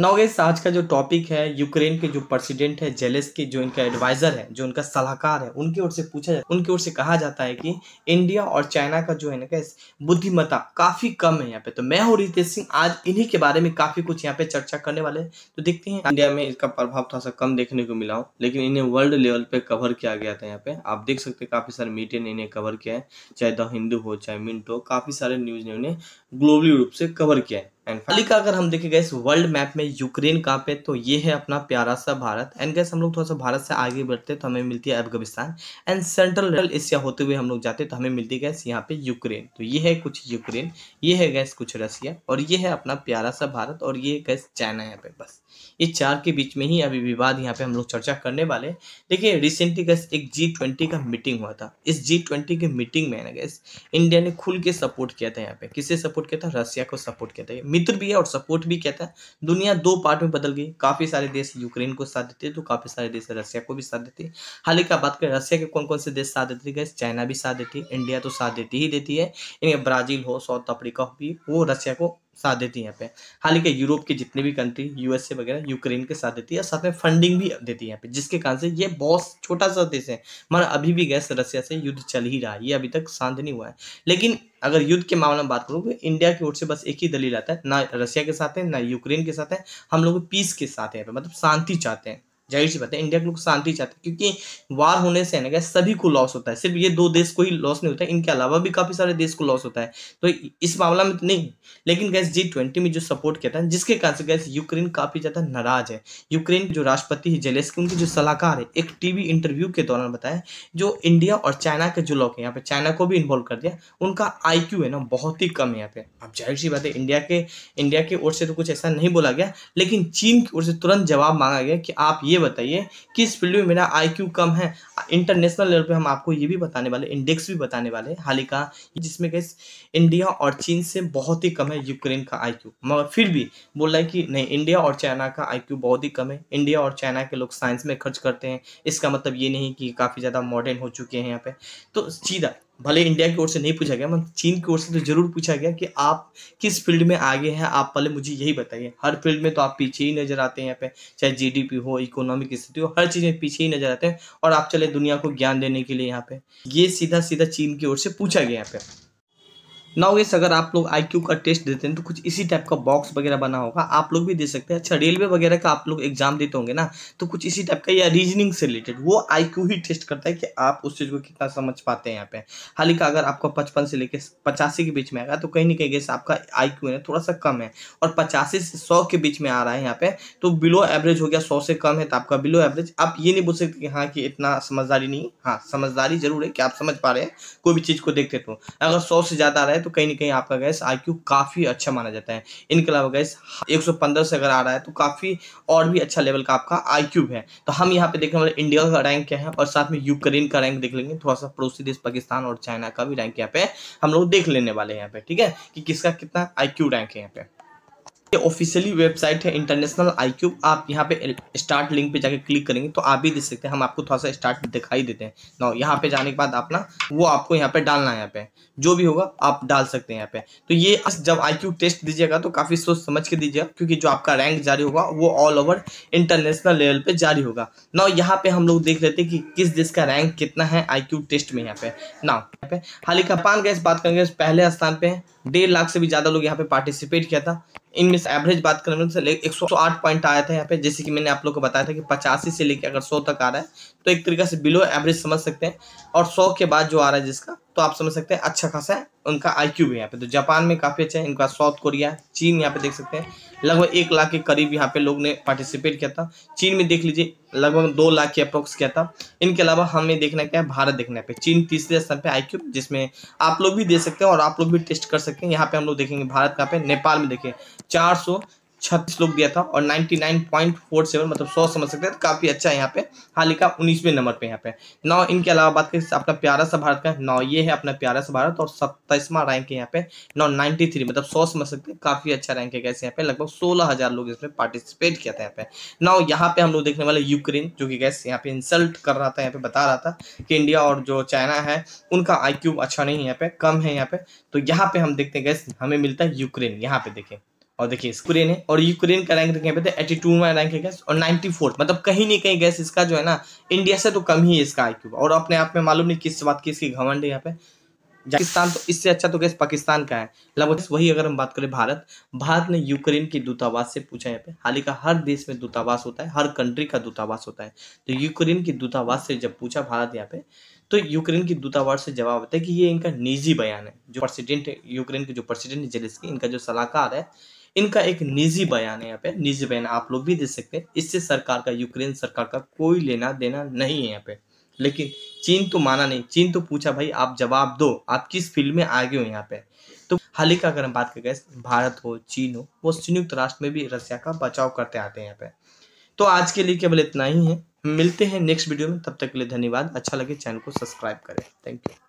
नौगेस आज का जो टॉपिक है यूक्रेन के जो प्रेसिडेंट है जेलेस के जो इनका एडवाइजर है जो इनका सलाहकार है उनकी ओर से पूछा जाता उनकी ओर से कहा जाता है कि इंडिया और चाइना का जो है ना बुद्धिमता काफी कम है यहाँ पे तो मैं हूँ रितेश सिंह आज इन्हीं के बारे में काफी कुछ यहाँ पे चर्चा करने वाले तो देखते हैं इंडिया में इसका प्रभाव थोड़ा सा कम देखने को मिला हो लेकिन इन्हें वर्ल्ड लेवल पे कवर किया गया था यहाँ पे आप देख सकते हैं काफी सारे मीडिया ने इन्हें कवर किया है चाहे द हिंदू हो चाहे मिंटो काफी सारे न्यूज ने उन्हें ग्लोबली रूप से कवर किया है एंड फाइनली का अगर हम देखे गए वर्ल्ड मैप में यूक्रेन कहाँ पे तो ये है अपना प्यारा सा भारत एंड गैस हम लोग थोड़ा सा भारत से आगे बढ़ते तो हमें मिलती है अफगानिस्तान एंड सेंट्रल एशिया होते हुए हम लोग जाते तो हमें मिलती गैस यहाँ पे यूक्रेन तो ये है कुछ यूक्रेन ये है गैस कुछ रसिया और ये है अपना प्यारा सा भारत और ये गैस चाइना यहाँ पे बस ये चार के बीच में ही अभी विवाद यहाँ पे हम लोग चर्चा करने वाले देखिए रिसेंटली गैस एक जी ट्वेंटी का मीटिंग हुआ था इस जी ट्वेंटी के मीटिंग में ना गैस इंडिया ने खुल के सपोर्ट किया था यहाँ पे किसे सपोर्ट किया था रसिया को सपोर्ट किया था मित्र भी है और सपोर्ट भी कहता है दुनिया दो पार्ट में बदल गई काफ़ी सारे देश यूक्रेन को साथ देते तो काफ़ी सारे देश रशिया को भी साथ देते हालांकि आप बात करें रशिया के कौन कौन से देश साथ देते गए चाइना भी साथ देती है इंडिया तो साथ देती ही देती है ब्राज़ील हो साउथ अफ्रीका हो भी वो रशिया को साथ देती है यहाँ पे हालांकि यूरोप की जितने भी कंट्री यूएसए वगैरह यूक्रेन के साथ देती है साथ में फंडिंग भी देती है यहाँ पे जिसके कारण से ये बहुत छोटा सा देश है मगर अभी भी गैस रसिया से युद्ध चल ही रहा है ये अभी तक शांत नहीं हुआ है लेकिन अगर युद्ध के मामले में बात करूँ तो इंडिया की ओर से बस एक ही दलील आता है ना रसिया के साथ है ना यूक्रेन के साथ है हम लोग पीस के साथ है मतलब शांति चाहते हैं जाहिर सी बात है इंडिया के लोग शांति चाहते हैं क्योंकि वार होने से ना सभी को लॉस होता है सिर्फ ये दो देश को ही लॉस नहीं होता है इनके अलावा भी काफ़ी सारे देश को लॉस होता है तो इस मामला में तो नहीं लेकिन गैस जी ट्वेंटी में जो सपोर्ट किया था जिसके कारण से गैस यूक्रेन काफ़ी ज़्यादा नाराज है यूक्रेन जो राष्ट्रपति है जेलेस्की उनके जो सलाहकार है एक टीवी इंटरव्यू के दौरान बताया जो इंडिया और चाइना के जो लोग हैं यहाँ पे चाइना को भी इन्वॉल्व कर दिया उनका आई है ना बहुत ही कम है यहाँ पे अब जाहिर सी बात है इंडिया के इंडिया की ओर से तो कुछ ऐसा नहीं बोला गया लेकिन चीन की ओर से तुरंत जवाब मांगा गया कि आप ये ये बताइए किस फील्ड में मेरा आईक्यू कम है इंटरनेशनल लेवल पे हम आपको ये भी बताने वाले इंडेक्स भी बताने वाले हाल ही का जिसमें कैसे इंडिया और चीन से बहुत ही कम है यूक्रेन का आईक्यू मगर फिर भी बोल रहा है कि नहीं इंडिया और चाइना का आईक्यू बहुत ही कम है इंडिया और चाइना के लोग साइंस में खर्च करते हैं इसका मतलब ये नहीं कि काफ़ी ज़्यादा मॉडर्न हो चुके हैं यहाँ पे तो सीधा भले इंडिया की ओर से नहीं पूछा गया मतलब चीन की ओर से तो जरूर पूछा गया कि आप किस फील्ड में आगे हैं आप पहले मुझे यही बताइए हर फील्ड में तो आप पीछे ही नजर आते हैं यहाँ पे चाहे जीडीपी हो इकोनॉमिक स्थिति हो हर चीज़ में पीछे ही नजर आते हैं और आप चले दुनिया को ज्ञान देने के लिए यहाँ पे ये सीधा सीधा चीन की ओर से पूछा गया यहाँ पे ना गेस अगर आप लोग आईक्यू का टेस्ट देते हैं तो कुछ इसी टाइप का बॉक्स वगैरह बना होगा आप लोग भी दे सकते हैं अच्छा रेलवे वगैरह का आप लोग एग्जाम देते होंगे ना तो कुछ इसी टाइप का या रीजनिंग से रिलेटेड वो आईक्यू ही टेस्ट करता है कि आप उस चीज़ को कितना समझ पाते हैं यहाँ पे हालांकि अगर आपका पचपन से लेकर पचासी के बीच में आएगा तो कहीं ना कहीं गैस आपका आई है थोड़ा सा कम है और पचासी से सौ के बीच में आ रहा है यहाँ पे तो बिलो एवरेज हो गया सौ से कम है तो आपका बिलो एवरेज आप ये नहीं बोल सकते कि हाँ कि इतना समझदारी नहीं हाँ समझदारी जरूर है कि आप समझ पा रहे हैं कोई भी चीज़ को देखते तो अगर सौ से ज़्यादा आ रहा है तो तो कहीं ना कहीं आपका गैस आई काफ़ी अच्छा माना जाता है इनके अलावा गैस 115 से अगर आ रहा है तो काफ़ी और भी अच्छा लेवल का आपका आई है तो हम यहाँ पे देखने वाले इंडिया का रैंक क्या है और साथ में यूक्रेन का रैंक देख लेंगे थोड़ा सा पड़ोसी देश पाकिस्तान और चाइना का भी रैंक यहाँ पे हम लोग देख लेने वाले हैं यहाँ पे ठीक है कि किसका कितना आई रैंक है यहाँ पे ये ऑफिशियली वेबसाइट है इंटरनेशनल आई आप यहाँ पे स्टार्ट लिंक पे जाके क्लिक करेंगे तो आप भी देख सकते हैं हम आपको थोड़ा सा स्टार्ट दिखाई देते हैं ना यहाँ पे जाने के बाद अपना वो आपको यहाँ पे डालना है यहाँ पे जो भी होगा आप डाल सकते हैं यहाँ पे तो ये जब आई टेस्ट दीजिएगा तो काफ़ी सोच समझ के दीजिएगा क्योंकि जो आपका रैंक जारी होगा वो ऑल ओवर इंटरनेशनल लेवल पे जारी होगा ना यहाँ पे हम लोग देख लेते हैं कि किस देश का रैंक कितना है आई टेस्ट में यहाँ पे ना यहाँ पे हालिका पान गैस बात करेंगे पहले स्थान पे डेढ़ लाख से भी ज़्यादा लोग यहाँ पे पार्टिसिपेट किया था इनमें से एवरेज बात करें तो एक सौ आठ पॉइंट आया था यहाँ पे जैसे कि मैंने आप लोग को बताया था कि पचासी से लेकर अगर सौ तक आ रहा है तो एक तरीके से बिलो एवरेज समझ सकते हैं और सौ के बाद जो आ रहा है जिसका तो आप समझ सकते हैं अच्छा खासा है उनका आई क्यू भी यहाँ पे तो जापान में काफ़ी अच्छा है इनका साउथ कोरिया चीन यहाँ पे देख सकते हैं लगभग एक लाख के करीब यहाँ पे लोग ने पार्टिसिपेट किया था चीन में देख लीजिए लगभग दो लाख के अप्रोक्स किया था इनके अलावा हमें देखना क्या है भारत देखना पे चीन तीसरे स्तर पर आई जिसमें आप लोग भी दे सकते हैं और आप लोग भी टेस्ट कर सकते हैं यहाँ पे हम लोग देखेंगे भारत कहाँ पे नेपाल में देखें चार छत्तीस लोग दिया था और 99.47 मतलब सौ समझ सकते हैं तो काफ़ी अच्छा है यहाँ पे हालिका उन्नीसवें नंबर पे यहाँ पे नौ इनके अलावा बात करें अपना प्यारा सा भारत का नौ ये है अपना प्यारा सा भारत और सत्ताईसवा रैंक है यहाँ पे नौ 93 मतलब सौ समझ सकते हैं काफ़ी अच्छा रैंक है कैसे यहाँ पे लगभग सोलह लोग इसमें पार्टिसिपेट किया था यहाँ पे नौ यहाँ पे हम लोग देखने वाले यूक्रेन जो कि गैस यहाँ पे इंसल्ट कर रहा था यहाँ पे बता रहा था कि इंडिया और जो चाइना है उनका आई अच्छा नहीं है यहाँ पे कम है यहाँ पे तो यहाँ पे हम देखते हैं गैस हमें मिलता है यूक्रेन यहाँ पे देखें और देखिए स्क्रीन है और यूक्रेन का रैंक देखिए पे एटी टू में रैंक है गैस और नाइन्टी फोर मतलब कहीं नहीं कहीं गैस इसका जो है ना इंडिया से तो कम ही है इसका आई और अपने आप में मालूम नहीं किस बात की इसकी घमंड है यहाँ पे पाकिस्तान तो इससे अच्छा तो गैस पाकिस्तान का है लगभग मतलब वही अगर हम बात करें भारत भारत ने यूक्रेन की दूतावास से पूछा यहाँ पे हाल हर देश में दूतावास होता है हर कंट्री का दूतावास होता है तो यूक्रेन की दूतावास से जब पूछा भारत यहाँ पे तो यूक्रेन की दूतावास से जवाब होता है कि ये इनका निजी बयान है जो प्रेसिडेंट यूक्रेन के जो प्रेसिडेंट जेलिस इनका जो सलाहकार है इनका एक निजी बयान है यहाँ पे निजी बयान आप लोग भी दे सकते हैं इससे सरकार का यूक्रेन सरकार का कोई लेना देना नहीं है यहाँ पे लेकिन चीन तो माना नहीं चीन तो पूछा भाई आप जवाब दो आप किस फील्ड में आगे हो यहाँ पे तो हाल ही का अगर हम बात करें भारत हो चीन हो वो संयुक्त राष्ट्र में भी रशिया का बचाव करते आते हैं यहाँ पे तो आज के लिए केवल इतना ही है मिलते हैं नेक्स्ट वीडियो में तब तक के लिए धन्यवाद अच्छा लगे चैनल को सब्सक्राइब करें थैंक यू